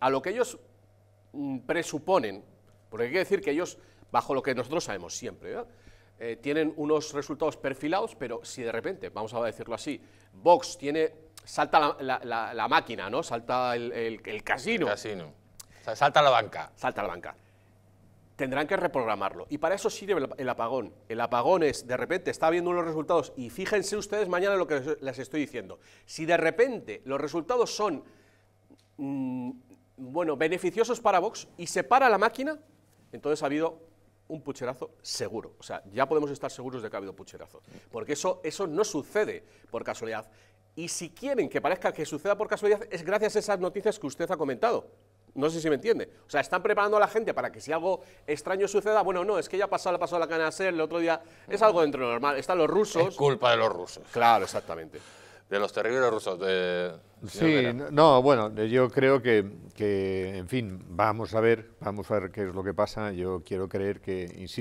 a lo que ellos mm, presuponen, porque hay que decir que ellos, bajo lo que nosotros sabemos siempre, ¿eh? Eh, tienen unos resultados perfilados, pero si de repente, vamos a decirlo así, Vox tiene, salta la, máquina, ¿no? salta el, casino. casino. salta la banca. Salta la banca. Tendrán que reprogramarlo. Y para eso sirve el apagón. El apagón es, de repente, está viendo unos resultados y fíjense ustedes mañana lo que les estoy diciendo. Si de repente los resultados son Mm, bueno, beneficiosos para Vox y se para la máquina, entonces ha habido un pucherazo seguro. O sea, ya podemos estar seguros de que ha habido pucherazo. Porque eso, eso no sucede por casualidad. Y si quieren que parezca que suceda por casualidad, es gracias a esas noticias que usted ha comentado. No sé si me entiende. O sea, están preparando a la gente para que si algo extraño suceda, bueno, no, es que ya pasó, la cana a ser el otro día, es algo dentro de lo normal. Están los rusos. Es culpa de los rusos. Claro, exactamente de los terribles rusos. De... sí, no, bueno, yo creo que, que, en fin, vamos a ver, vamos a ver qué es lo que pasa. Yo quiero creer que, insisto,